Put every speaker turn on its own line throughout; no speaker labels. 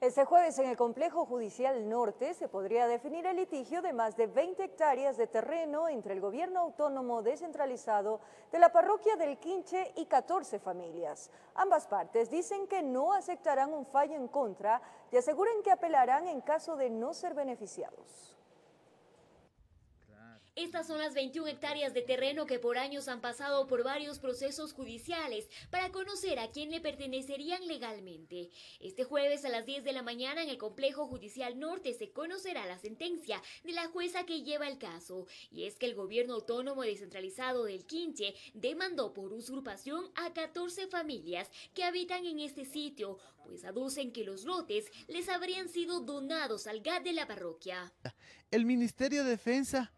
Este jueves en el Complejo Judicial Norte se podría definir el litigio de más de 20 hectáreas de terreno entre el gobierno autónomo descentralizado de la parroquia del Quinche y 14 familias. Ambas partes dicen que no aceptarán un fallo en contra y aseguran que apelarán en caso de no ser beneficiados.
Estas son las 21 hectáreas de terreno que por años han pasado por varios procesos judiciales para conocer a quién le pertenecerían legalmente. Este jueves a las 10 de la mañana en el Complejo Judicial Norte se conocerá la sentencia de la jueza que lleva el caso. Y es que el gobierno autónomo descentralizado del Quinche demandó por usurpación a 14 familias que habitan en este sitio, pues aducen que los lotes les habrían sido donados al GAT de la parroquia.
El Ministerio de Defensa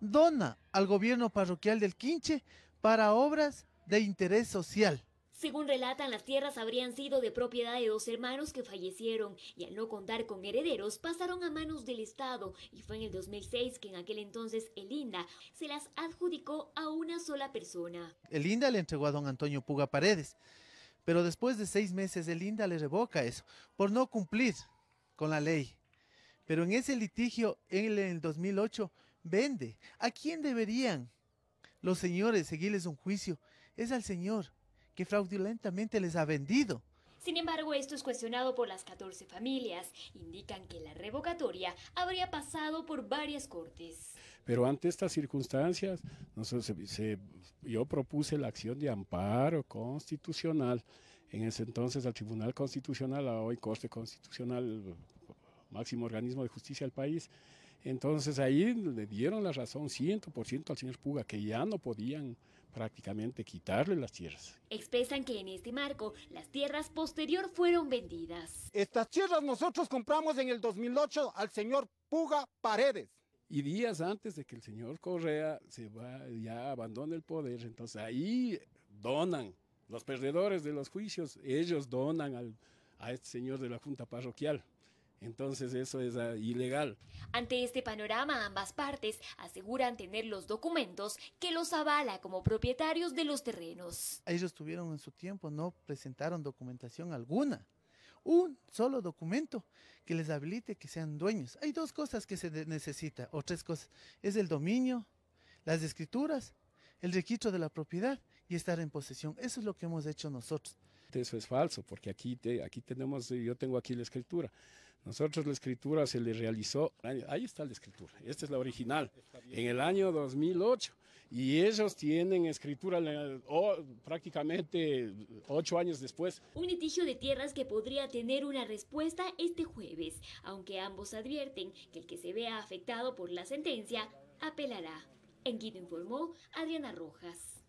dona al gobierno parroquial del Quinche para obras de interés social.
Según relatan, las tierras habrían sido de propiedad de dos hermanos que fallecieron y al no contar con herederos pasaron a manos del Estado y fue en el 2006 que en aquel entonces el INDA se las adjudicó a una sola persona.
El INDA le entregó a don Antonio Puga Paredes, pero después de seis meses el INDA le revoca eso por no cumplir con la ley. Pero en ese litigio en el 2008 vende. ¿A quién deberían los señores seguirles un juicio? Es al Señor, que fraudulentamente les ha vendido.
Sin embargo, esto es cuestionado por las 14 familias. Indican que la revocatoria habría pasado por varias cortes.
Pero ante estas circunstancias, yo propuse la acción de amparo constitucional. En ese entonces al Tribunal Constitucional, a hoy Corte Constitucional, máximo organismo de justicia del país, entonces ahí le dieron la razón 100% al señor Puga, que ya no podían prácticamente quitarle las
tierras. Expresan que en este marco las tierras posterior fueron vendidas.
Estas tierras
nosotros compramos en el 2008 al señor Puga Paredes.
Y días antes de que el señor Correa se va, ya abandone el poder, entonces ahí donan los perdedores de los juicios, ellos donan al, a este señor de la Junta Parroquial. Entonces eso es ah, ilegal.
Ante este panorama, ambas partes aseguran tener los documentos que los avala como propietarios de los terrenos.
Ellos tuvieron en su tiempo, no presentaron documentación alguna. Un solo documento que les habilite que sean dueños. Hay dos cosas que se necesita, o tres cosas. Es el dominio, las escrituras, el registro de la propiedad y estar en posesión.
Eso es lo que hemos hecho nosotros. Eso es falso, porque aquí, aquí tenemos, eh, yo tengo aquí la escritura. Nosotros la escritura se le realizó, ahí está la escritura, esta es la original, en el año 2008. Y ellos tienen escritura prácticamente ocho años después.
Un litigio de tierras que podría tener una respuesta este jueves, aunque ambos advierten que el que se vea afectado por la sentencia apelará. En Quito informó Adriana Rojas.